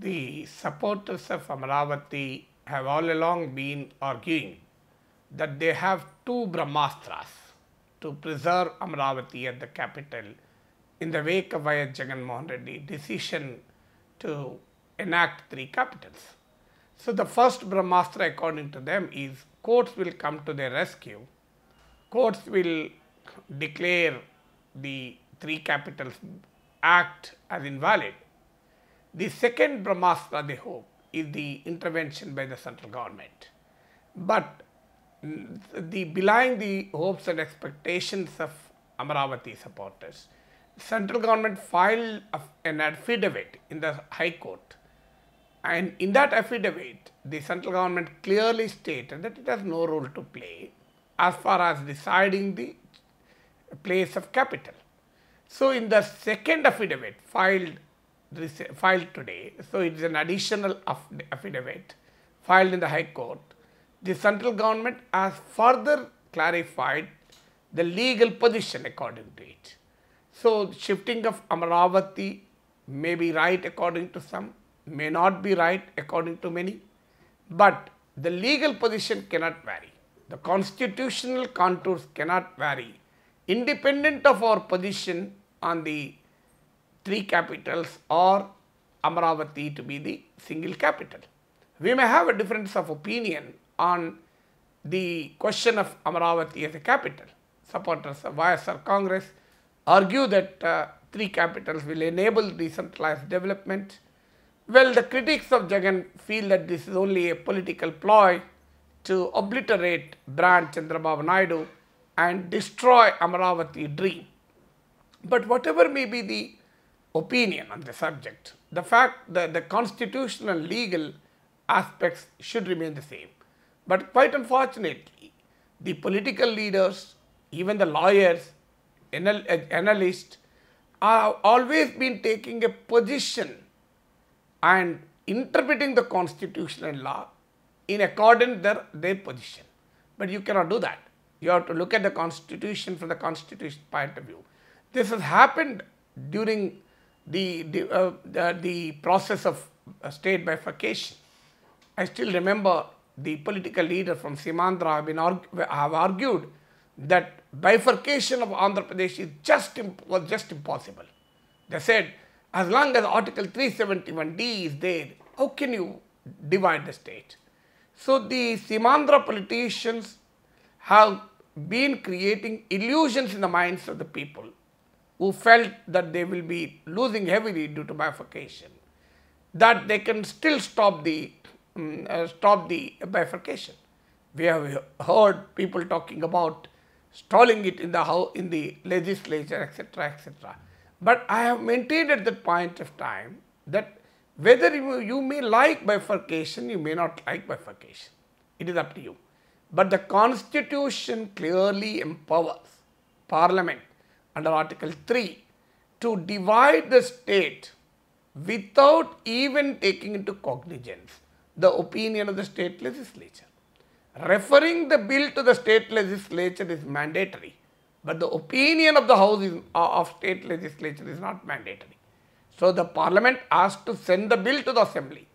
the supporters of Amaravati have all along been arguing that they have two Brahmastras to preserve Amaravati as the capital in the wake of Vyas Jagannath Reddy decision to enact three capitals. So the first Brahmastra according to them is courts will come to their rescue. Courts will declare the three capitals act as invalid the second Brahmastra they hope is the intervention by the central government. But the belying the hopes and expectations of Amaravati supporters, central government filed an affidavit in the High Court. And in that affidavit, the central government clearly stated that it has no role to play as far as deciding the place of capital. So in the second affidavit filed filed today. So it is an additional affidavit filed in the High Court. The central government has further clarified the legal position according to it. So shifting of Amaravati may be right according to some, may not be right according to many, but the legal position cannot vary. The constitutional contours cannot vary independent of our position on the three capitals or Amaravati to be the single capital. We may have a difference of opinion on the question of Amaravati as a capital. Supporters of YSR Congress argue that uh, three capitals will enable decentralized development. Well, the critics of Jagan feel that this is only a political ploy to obliterate brand Chandrababu Naidu and destroy Amaravati dream. But whatever may be the opinion on the subject. The fact that the constitutional legal aspects should remain the same. But quite unfortunately, the political leaders, even the lawyers, analysts, have always been taking a position and interpreting the constitutional law in accordance their, their position. But you cannot do that. You have to look at the constitution from the constitution point of view. This has happened during the, the, uh, the, the, process of uh, state bifurcation. I still remember the political leader from Simandra have, been arg have argued that bifurcation of Andhra Pradesh is just was just impossible. They said, as long as Article 371D is there, how can you divide the state? So the Simandra politicians have been creating illusions in the minds of the people who felt that they will be losing heavily due to bifurcation, that they can still stop the um, stop the bifurcation. We have heard people talking about stalling it in the house, in the legislature, etc., etc. But I have maintained at that point of time that whether you, you may like bifurcation, you may not like bifurcation. It is up to you. But the constitution clearly empowers parliament under Article 3 to divide the state without even taking into cognizance the opinion of the state legislature. Referring the bill to the state legislature is mandatory, but the opinion of the House is, uh, of state legislature is not mandatory. So, the parliament has to send the bill to the assembly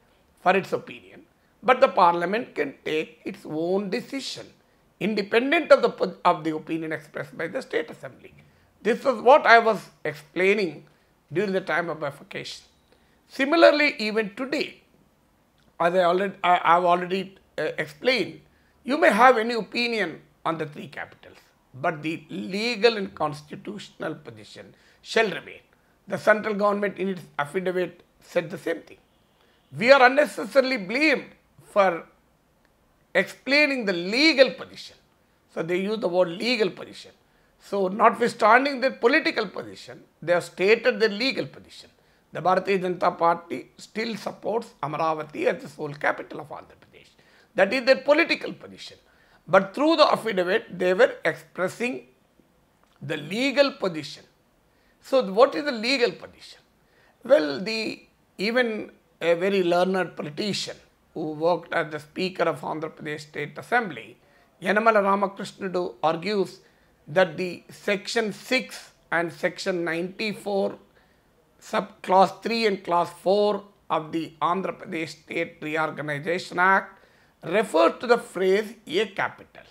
for its opinion, but the parliament can take its own decision independent of the, of the opinion expressed by the state assembly. This was what I was explaining during the time of bifurcation. Similarly, even today, as I already, I, have already uh, explained, you may have any opinion on the three capitals, but the legal and constitutional position shall remain. The central government in its affidavit said the same thing. We are unnecessarily blamed for explaining the legal position. So they use the word legal position. So, notwithstanding their political position, they have stated their legal position. The Bharatiya Janata Party still supports Amaravati as the sole capital of Andhra Pradesh. That is their political position. But through the affidavit, they were expressing the legal position. So, what is the legal position? Well, the even a very learned politician who worked as the Speaker of Andhra Pradesh State Assembly, Yanamala Ramakrishnadu argues that the section 6 and section 94 sub class 3 and class 4 of the Andhra Pradesh State Reorganization Act refer to the phrase a capital.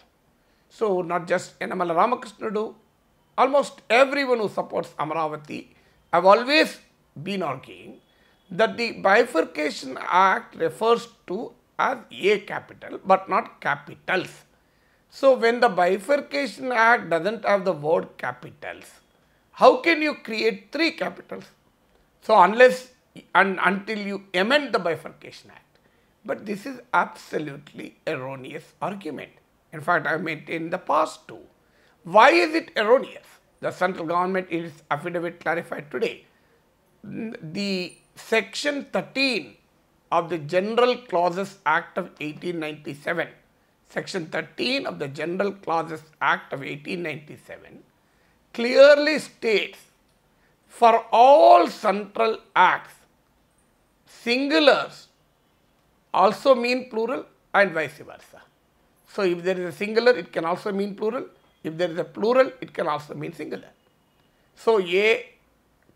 So, not just Ramakrishna do, almost everyone who supports Amaravati have always been arguing that the Bifurcation Act refers to as a capital but not capitals. So, when the bifurcation act doesn't have the word capitals, how can you create three capitals? So, unless and until you amend the bifurcation act. But this is absolutely erroneous argument. In fact, I maintained the past too. Why is it erroneous? The central government in its affidavit clarified today. The section 13 of the General Clauses Act of 1897 Section 13 of the General Clauses Act of 1897 clearly states for all central acts, singulars also mean plural and vice versa. So, if there is a singular, it can also mean plural. If there is a plural, it can also mean singular. So, A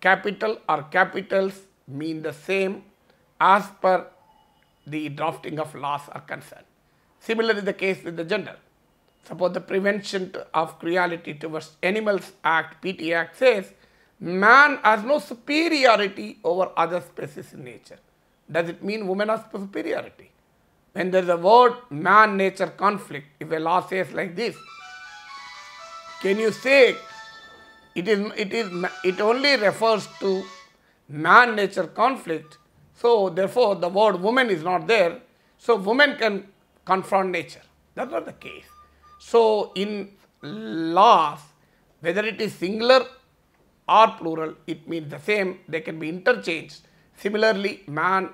capital or capitals mean the same as per the drafting of laws are concerned. Similar is the case with the gender. Suppose the Prevention of Cruelty Towards Animals Act, PT Act says, man has no superiority over other species in nature. Does it mean women has superiority? When there is a word man-nature conflict, if a law says like this, can you say it is it is it only refers to man-nature conflict? So therefore, the word woman is not there. So women can confront nature. That's not the case. So, in laws, whether it is singular or plural, it means the same, they can be interchanged. Similarly, man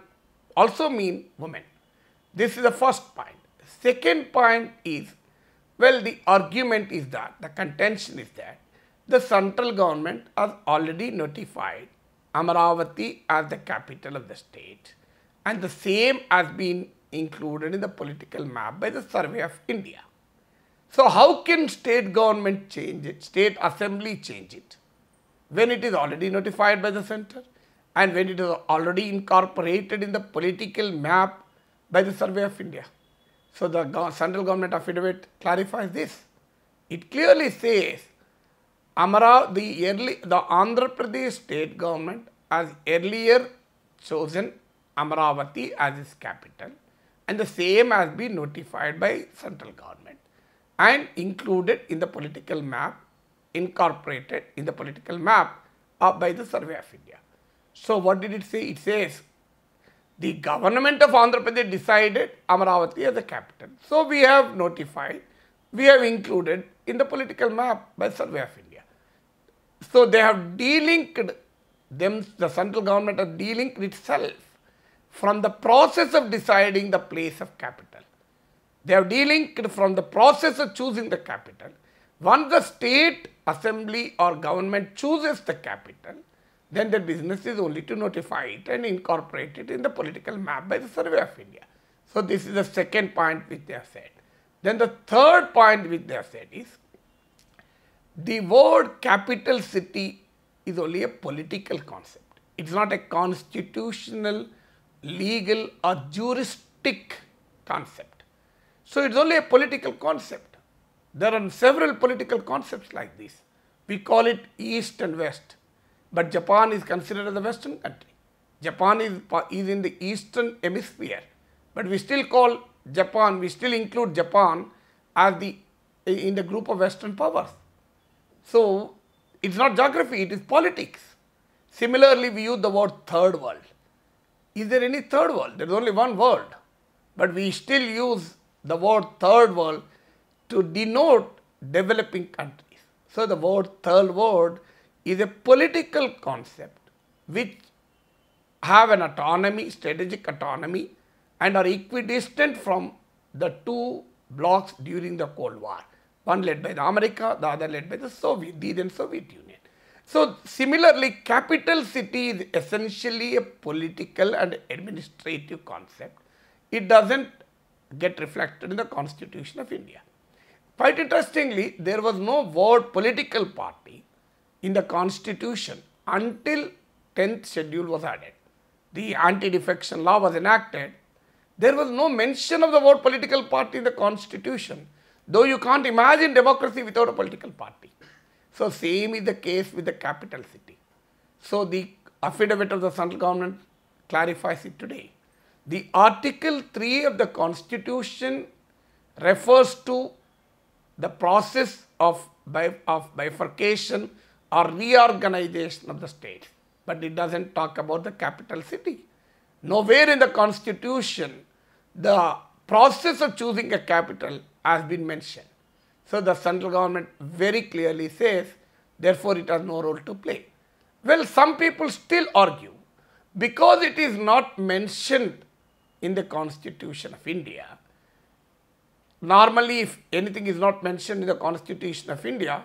also mean woman. This is the first point. Second point is, well, the argument is that, the contention is that, the central government has already notified Amaravati as the capital of the state and the same has been included in the political map by the Survey of India. So how can state government change it, state assembly change it, when it is already notified by the center and when it is already incorporated in the political map by the Survey of India. So the central government affidavit clarifies this. It clearly says Amara, the, early, the Andhra Pradesh state government has earlier chosen Amaravati as its capital and the same has been notified by central government and included in the political map, incorporated in the political map uh, by the Survey of India. So what did it say? It says the government of Andhra Pradesh decided Amaravati as the capital. So we have notified, we have included in the political map by Survey of India. So they have delinked them, the central government has delinked itself from the process of deciding the place of capital. They have delinked from the process of choosing the capital. Once the state assembly or government chooses the capital, then the business is only to notify it and incorporate it in the political map by the Survey of India. So this is the second point which they have said. Then the third point which they have said is, the word capital city is only a political concept. It's not a constitutional legal or juristic concept. So, it is only a political concept. There are several political concepts like this. We call it East and West, but Japan is considered as a Western country. Japan is, is in the Eastern hemisphere, but we still call Japan, we still include Japan as the in the group of Western powers. So, it is not geography, it is politics. Similarly, we use the word third world. Is there any third world? There is only one world. But we still use the word third world to denote developing countries. So the word third world is a political concept which have an autonomy, strategic autonomy and are equidistant from the two blocs during the Cold War. One led by the America, the other led by the Soviet, the then Soviet Union. So similarly, capital city is essentially a political and administrative concept. It doesn't get reflected in the constitution of India. Quite interestingly, there was no word political party in the constitution until 10th schedule was added. The anti-defection law was enacted. There was no mention of the word political party in the constitution, though you can't imagine democracy without a political party. So, same is the case with the capital city. So, the affidavit of the central government clarifies it today. The article 3 of the constitution refers to the process of, of bifurcation or reorganization of the state, but it doesn't talk about the capital city. Nowhere in the constitution the process of choosing a capital has been mentioned. So, the central government very clearly says therefore, it has no role to play. Well, some people still argue because it is not mentioned in the constitution of India. Normally, if anything is not mentioned in the constitution of India,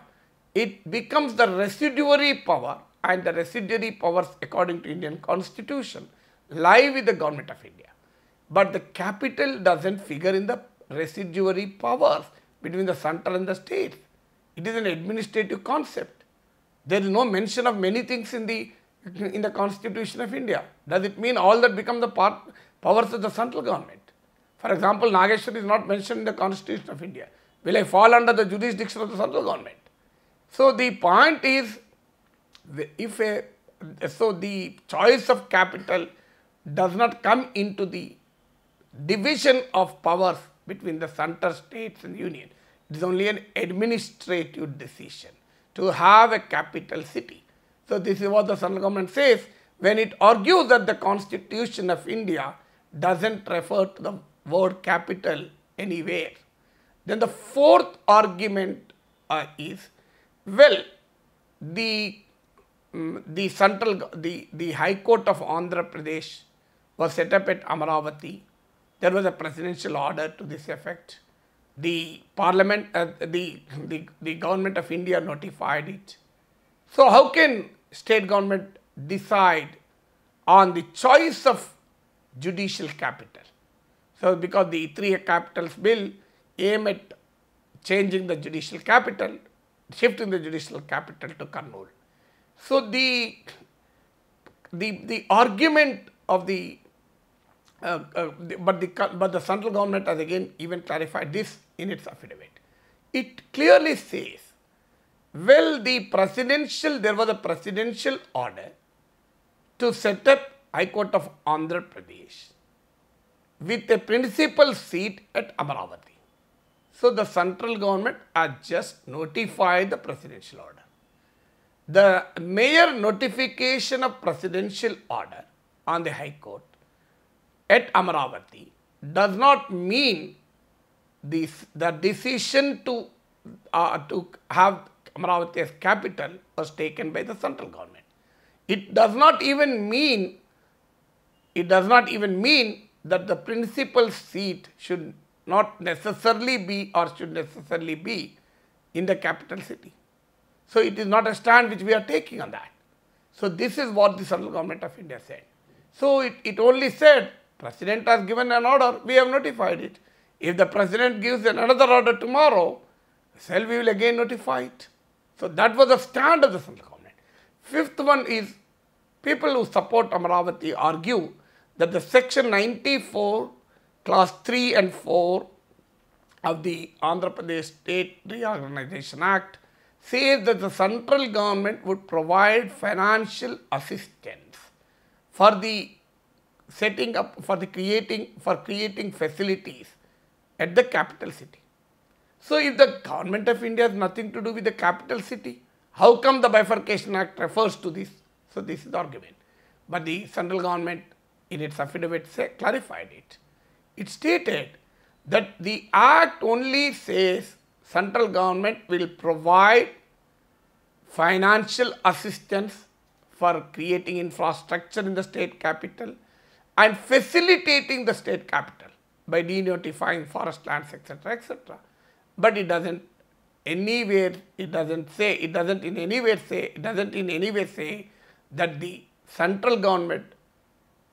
it becomes the residuary power and the residuary powers according to Indian constitution lie with the government of India. But the capital doesn't figure in the residuary powers between the center and the state, It is an administrative concept. There is no mention of many things in the in the constitution of India. Does it mean all that become the part, powers of the central government? For example, Nageshwar is not mentioned in the constitution of India. Will I fall under the jurisdiction of the central government? So the point is, if a, so the choice of capital does not come into the division of powers between the center states and union. It is only an administrative decision to have a capital city. So this is what the central government says when it argues that the constitution of India doesn't refer to the word capital anywhere. Then the fourth argument uh, is, well, the, um, the central, the, the High Court of Andhra Pradesh was set up at Amaravati there was a presidential order to this effect. The parliament, uh, the, the, the government of India notified it. So how can state government decide on the choice of judicial capital? So because the three capitals bill aim at changing the judicial capital, shifting the judicial capital to Kannur. So the, the, the argument of the uh, uh but the but the central government has again even clarified this in its affidavit. It clearly says, well, the presidential there was a presidential order to set up High Court of Andhra Pradesh with a principal seat at Amaravati. So the central government has just notified the presidential order. The mayor notification of presidential order on the High Court at Amaravati does not mean this, the decision to, uh, to have Amaravati as capital was taken by the central government. It does not even mean, it does not even mean that the principal seat should not necessarily be or should necessarily be in the capital city. So it is not a stand which we are taking on that. So this is what the central government of India said. So it, it only said President has given an order, we have notified it. If the president gives another order tomorrow, SEL we will again notify it. So that was the stand of the central government. Fifth one is people who support Amaravati argue that the section 94, class 3 and 4 of the Andhra Pradesh State Reorganization Act says that the central government would provide financial assistance for the setting up for the creating for creating facilities at the capital city. So, if the government of India has nothing to do with the capital city, how come the Bifurcation Act refers to this? So, this is the argument. But the central government in its affidavit say, clarified it. It stated that the act only says central government will provide financial assistance for creating infrastructure in the state capital and facilitating the state capital by denotifying forest lands, etc., etc. But it doesn't anywhere, it doesn't say, it doesn't in any way say, it doesn't in any way say that the central government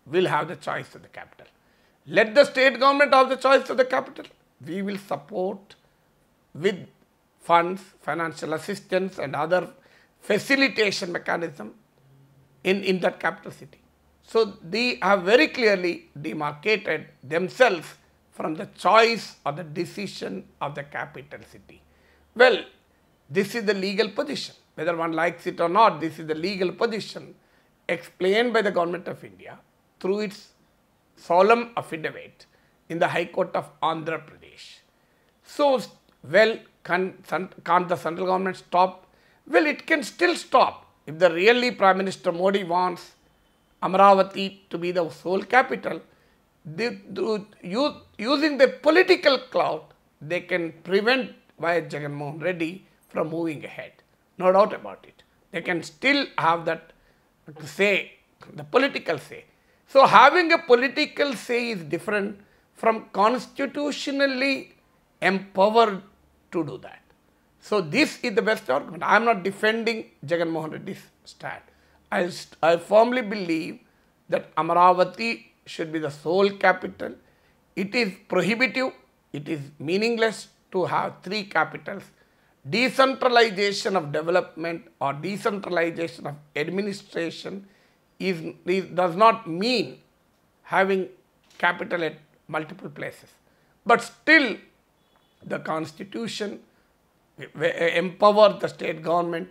will have the choice of the capital. Let the state government have the choice of the capital. We will support with funds, financial assistance and other facilitation mechanism in, in that capital city. So, they have very clearly demarcated themselves from the choice or the decision of the capital city. Well, this is the legal position, whether one likes it or not, this is the legal position explained by the Government of India through its solemn affidavit in the High Court of Andhra Pradesh. So, well, can, can't the central government stop? Well, it can still stop if the really Prime Minister Modi wants Amravati to be the sole capital, they, use, using the political clout, they can prevent by Jagannath Reddy from moving ahead. No doubt about it. They can still have that say, the political say. So having a political say is different from constitutionally empowered to do that. So this is the best argument. I am not defending Jagannath Reddy's stand. I, I firmly believe that Amaravati should be the sole capital. It is prohibitive, it is meaningless to have three capitals. Decentralization of development or decentralization of administration is, is does not mean having capital at multiple places. But still, the constitution empowers the state government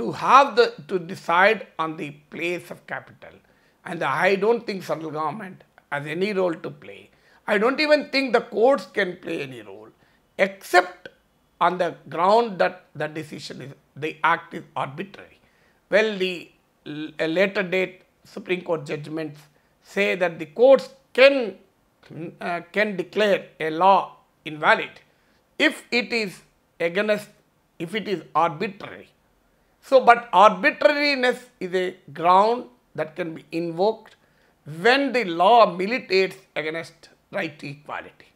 to have the to decide on the place of capital. And I don't think central government has any role to play. I don't even think the courts can play any role, except on the ground that the decision is the act is arbitrary. Well, the later date Supreme Court judgments say that the courts can uh, can declare a law invalid if it is against if it is arbitrary so, but arbitrariness is a ground that can be invoked when the law militates against right to equality.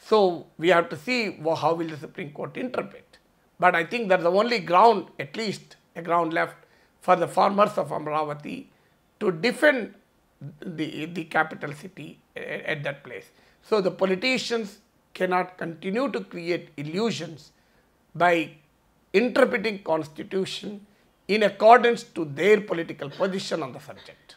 So, we have to see how will the Supreme Court interpret. But I think that's the only ground, at least a ground left for the farmers of Amravati to defend the, the capital city at that place. So, the politicians cannot continue to create illusions by interpreting constitution in accordance to their political position on the subject.